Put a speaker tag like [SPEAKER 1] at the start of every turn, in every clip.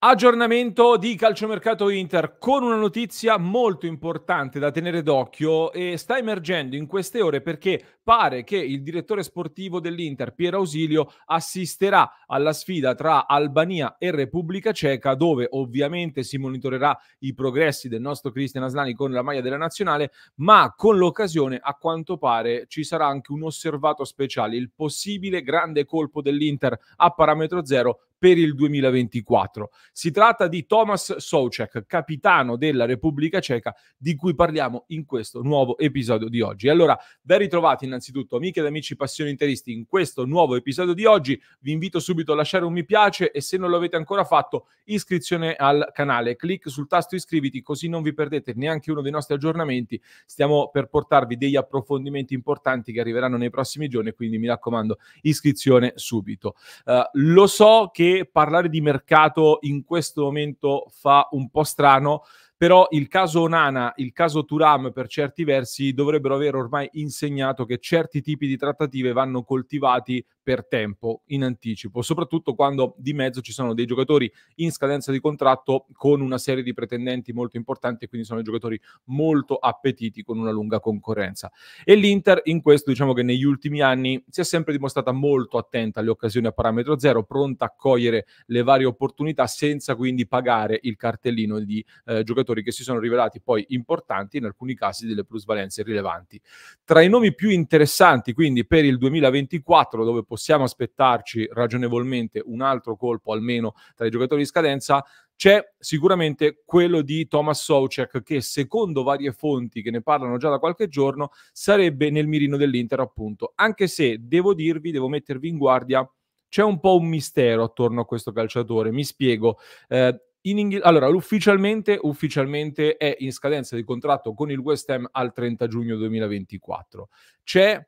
[SPEAKER 1] Aggiornamento di calciomercato Inter con una notizia molto importante da tenere d'occhio e sta emergendo in queste ore perché pare che il direttore sportivo dell'Inter, Pier Ausilio, assisterà alla sfida tra Albania e Repubblica Ceca dove ovviamente si monitorerà i progressi del nostro Cristian Aslani con la maglia della nazionale, ma con l'occasione a quanto pare ci sarà anche un osservato speciale, il possibile grande colpo dell'Inter a parametro zero per il 2024. Si tratta di Thomas Soucek, capitano della Repubblica Ceca, di cui parliamo in questo nuovo episodio di oggi. Allora, ben ritrovati innanzitutto amiche ed amici passioni interisti in questo nuovo episodio di oggi. Vi invito subito a lasciare un mi piace e se non lo avete ancora fatto, iscrizione al canale. Clic sul tasto iscriviti così non vi perdete neanche uno dei nostri aggiornamenti. Stiamo per portarvi degli approfondimenti importanti che arriveranno nei prossimi giorni, quindi mi raccomando, iscrizione subito. Uh, lo so che parlare di mercato in questo momento fa un po' strano, però il caso Onana, il caso Turam per certi versi dovrebbero aver ormai insegnato che certi tipi di trattative vanno coltivati per tempo in anticipo, soprattutto quando di mezzo ci sono dei giocatori in scadenza di contratto con una serie di pretendenti molto importanti e quindi sono giocatori molto appetiti con una lunga concorrenza. E l'Inter in questo diciamo che negli ultimi anni si è sempre dimostrata molto attenta alle occasioni a parametro zero, pronta a cogliere le varie opportunità senza quindi pagare il cartellino di eh, giocatori che si sono rivelati poi importanti in alcuni casi delle plusvalenze rilevanti. Tra i nomi più interessanti quindi per il 2024 dove possiamo possiamo aspettarci ragionevolmente un altro colpo almeno tra i giocatori di scadenza, c'è sicuramente quello di Thomas Socek che secondo varie fonti che ne parlano già da qualche giorno sarebbe nel mirino dell'Inter appunto, anche se devo dirvi, devo mettervi in guardia, c'è un po' un mistero attorno a questo calciatore, mi spiego. Eh, Inghil- allora, ufficialmente, ufficialmente è in scadenza di contratto con il West Ham al 30 giugno 2024. C'è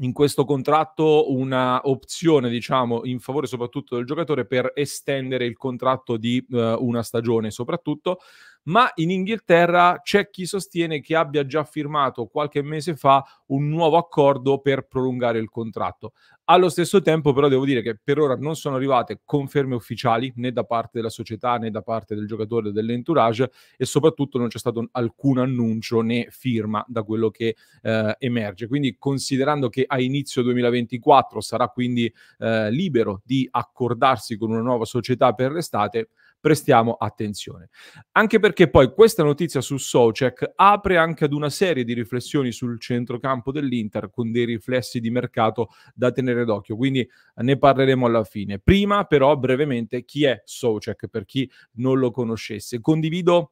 [SPEAKER 1] in questo contratto una opzione, diciamo, in favore soprattutto del giocatore per estendere il contratto di eh, una stagione, soprattutto ma in Inghilterra c'è chi sostiene che abbia già firmato qualche mese fa un nuovo accordo per prolungare il contratto. Allo stesso tempo però devo dire che per ora non sono arrivate conferme ufficiali né da parte della società né da parte del giocatore dell'entourage e soprattutto non c'è stato alcun annuncio né firma da quello che eh, emerge. Quindi considerando che a inizio 2024 sarà quindi eh, libero di accordarsi con una nuova società per l'estate, prestiamo attenzione. Anche perché poi questa notizia su Socek apre anche ad una serie di riflessioni sul centrocampo dell'Inter con dei riflessi di mercato da tenere d'occhio, quindi ne parleremo alla fine. Prima però brevemente chi è Socek per chi non lo conoscesse. Condivido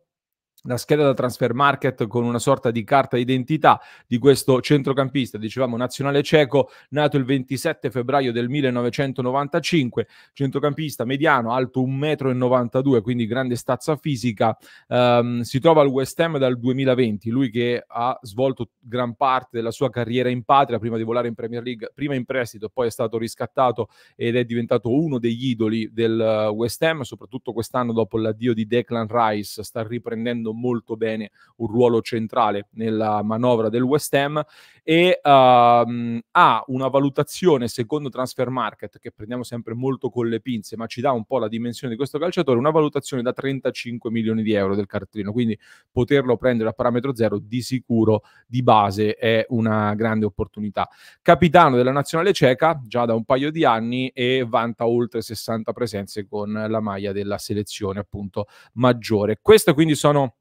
[SPEAKER 1] una scheda da transfer market con una sorta di carta d'identità di questo centrocampista, dicevamo nazionale ceco, nato il 27 febbraio del 1995, centrocampista mediano, alto 1,92 m, quindi grande stazza fisica, um, si trova al West Ham dal 2020, lui che ha svolto gran parte della sua carriera in patria prima di volare in Premier League, prima in prestito, poi è stato riscattato ed è diventato uno degli idoli del West Ham, soprattutto quest'anno dopo l'addio di Declan Rice, sta riprendendo molto bene un ruolo centrale nella manovra del West Ham e um, ha una valutazione secondo Transfer Market che prendiamo sempre molto con le pinze ma ci dà un po' la dimensione di questo calciatore una valutazione da 35 milioni di euro del cartellino quindi poterlo prendere a parametro zero di sicuro di base è una grande opportunità capitano della nazionale ceca già da un paio di anni e vanta oltre 60 presenze con la maglia della selezione appunto maggiore queste quindi sono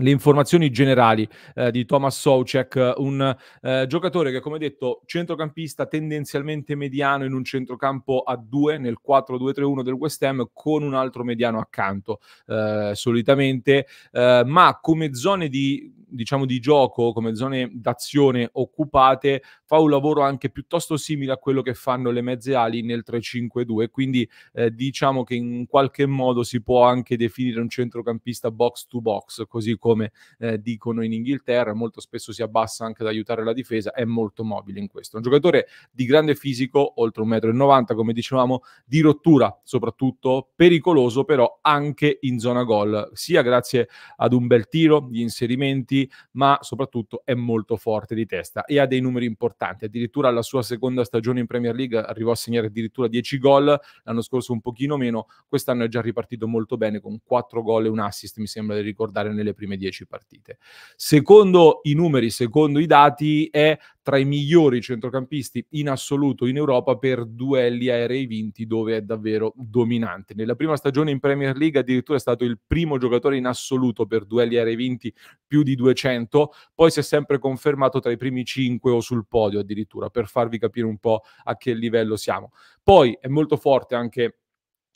[SPEAKER 1] le informazioni generali eh, di Thomas Socek, un eh, giocatore che, come detto, centrocampista tendenzialmente mediano in un centrocampo a due nel 4-2-3-1 del West Ham con un altro mediano accanto eh, solitamente, eh, ma come zone di diciamo di gioco, come zone d'azione occupate, fa un lavoro anche piuttosto simile a quello che fanno le mezze ali nel 3-5-2, quindi eh, diciamo che in qualche modo si può anche definire un centrocampista box to box, così come eh, dicono in Inghilterra, molto spesso si abbassa anche ad aiutare la difesa, è molto mobile in questo. Un giocatore di grande fisico, oltre 1,90 m, come dicevamo, di rottura soprattutto, pericoloso però anche in zona gol, sia grazie ad un bel tiro, gli inserimenti, punti, ma soprattutto è molto forte di testa e ha dei numeri importanti. Addirittura alla sua seconda stagione in Premier League arrivò a segnare addirittura 10 gol, l'anno scorso un pochino meno, quest'anno è già ripartito molto bene con 4 gol e un assist, mi sembra di ricordare, nelle prime 10 partite. Secondo i numeri, secondo i dati, è tra i migliori centrocampisti in assoluto in Europa per duelli aerei vinti dove è davvero dominante. Nella prima stagione in Premier League addirittura è stato il primo giocatore in assoluto per duelli aerei vinti più di 200, poi si è sempre confermato tra i primi 5 o sul podio addirittura per farvi capire un po' a che livello siamo. Poi è molto forte anche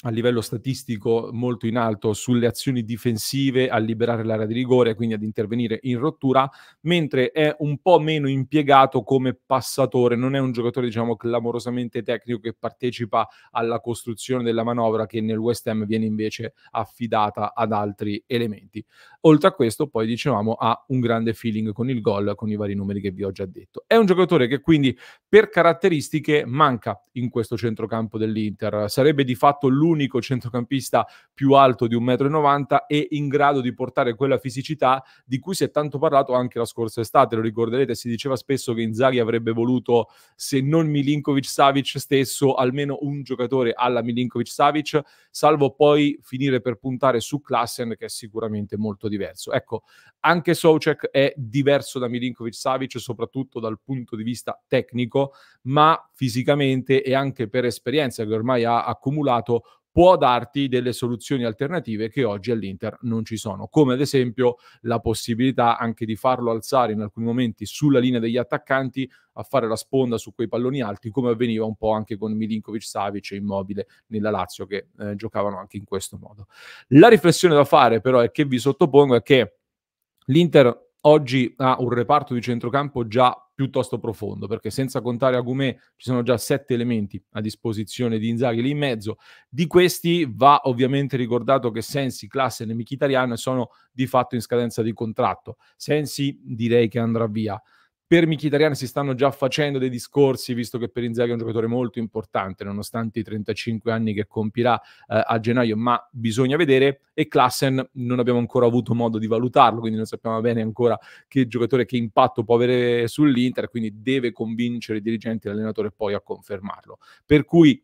[SPEAKER 1] a livello statistico molto in alto sulle azioni difensive, a liberare l'area di rigore, quindi ad intervenire in rottura, mentre è un po' meno impiegato come passatore, non è un giocatore diciamo clamorosamente tecnico che partecipa alla costruzione della manovra che nel West Ham viene invece affidata ad altri elementi. Oltre a questo poi dicevamo ha un grande feeling con il gol, con i vari numeri che vi ho già detto. È un giocatore che quindi per caratteristiche manca in questo centrocampo dell'Inter, sarebbe di fatto lui l'unico centrocampista più alto di 1,90 m e in grado di portare quella fisicità di cui si è tanto parlato anche la scorsa estate. Lo ricorderete, si diceva spesso che Inzaghi avrebbe voluto, se non Milinkovic Savic stesso, almeno un giocatore alla Milinkovic Savic, salvo poi finire per puntare su Klassen, che è sicuramente molto diverso. Ecco, anche Socek è diverso da Milinkovic Savic, soprattutto dal punto di vista tecnico, ma fisicamente e anche per esperienza che ormai ha accumulato può darti delle soluzioni alternative che oggi all'Inter non ci sono, come ad esempio la possibilità anche di farlo alzare in alcuni momenti sulla linea degli attaccanti a fare la sponda su quei palloni alti, come avveniva un po' anche con Milinkovic Savic e Immobile nella Lazio che eh, giocavano anche in questo modo. La riflessione da fare però è che vi sottopongo è che l'Inter oggi ha un reparto di centrocampo già piuttosto profondo, perché senza contare Agumè ci sono già sette elementi a disposizione di Inzaghi lì in mezzo. Di questi va ovviamente ricordato che Sensi, Classe e Michitarian sono di fatto in scadenza di contratto. Sensi direi che andrà via. Per Mkhitaryan si stanno già facendo dei discorsi, visto che per Inzaghi è un giocatore molto importante, nonostante i 35 anni che compirà eh, a gennaio, ma bisogna vedere. E Klassen non abbiamo ancora avuto modo di valutarlo, quindi non sappiamo bene ancora che giocatore, che impatto può avere sull'Inter, quindi deve convincere i dirigenti e l'allenatore poi a confermarlo. Per cui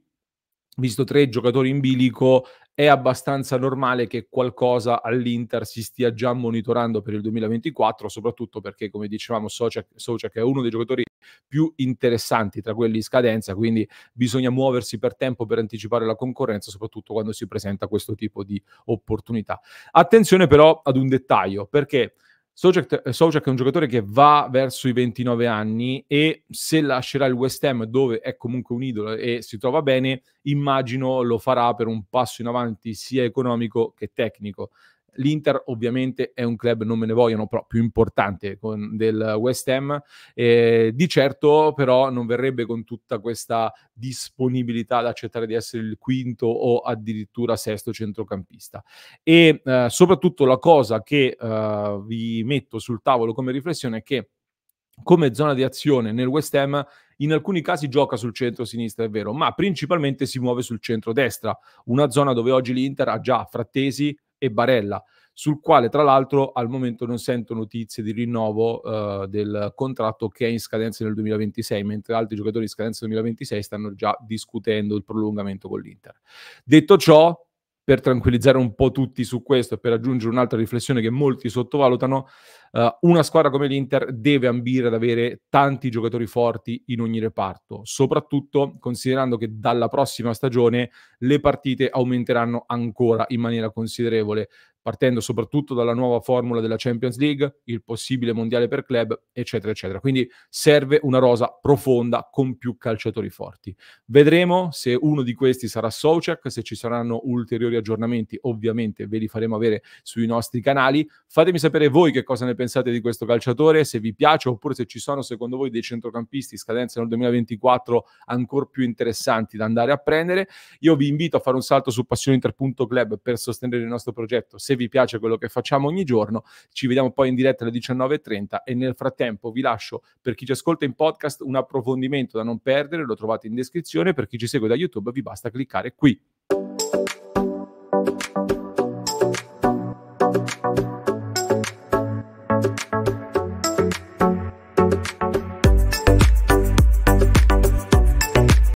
[SPEAKER 1] visto tre giocatori in bilico, è abbastanza normale che qualcosa all'Inter si stia già monitorando per il 2024, soprattutto perché, come dicevamo, Socek, è uno dei giocatori più interessanti tra quelli in scadenza, quindi bisogna muoversi per tempo per anticipare la concorrenza, soprattutto quando si presenta questo tipo di opportunità. Attenzione però ad un dettaglio, perché Sojak, eh, è un giocatore che va verso i 29 anni e se lascerà il West Ham dove è comunque un idolo e si trova bene, immagino lo farà per un passo in avanti sia economico che tecnico. L'Inter ovviamente è un club, non me ne vogliono, però più importante con, del West Ham. Eh, di certo però non verrebbe con tutta questa disponibilità ad accettare di essere il quinto o addirittura sesto centrocampista. E eh, soprattutto la cosa che eh, vi metto sul tavolo come riflessione è che come zona di azione nel West Ham in alcuni casi gioca sul centro-sinistra, è vero, ma principalmente si muove sul centro-destra, una zona dove oggi l'Inter ha già Frattesi, e Barella, sul quale tra l'altro al momento non sento notizie di rinnovo eh, del contratto che è in scadenza nel 2026, mentre altri giocatori in scadenza nel 2026 stanno già discutendo il prolungamento con l'Inter. Detto ciò, per tranquillizzare un po' tutti su questo e per aggiungere un'altra riflessione che molti sottovalutano, eh, una squadra come l'Inter deve ambire ad avere tanti giocatori forti in ogni reparto, soprattutto considerando che dalla prossima stagione le partite aumenteranno ancora in maniera considerevole partendo soprattutto dalla nuova formula della Champions League, il possibile mondiale per club, eccetera, eccetera. Quindi serve una rosa profonda con più calciatori forti. Vedremo se uno di questi sarà Socek, se ci saranno ulteriori aggiornamenti, ovviamente ve li faremo avere sui nostri canali. Fatemi sapere voi che cosa ne pensate di questo calciatore, se vi piace oppure se ci sono secondo voi dei centrocampisti scadenza nel 2024 ancora più interessanti da andare a prendere. Io vi invito a fare un salto su passioneinter.club per sostenere il nostro progetto se vi piace quello che facciamo ogni giorno. Ci vediamo poi in diretta alle 19.30 e nel frattempo vi lascio per chi ci ascolta in podcast un approfondimento da non perdere, lo trovate in descrizione, per chi ci segue da YouTube vi basta cliccare qui.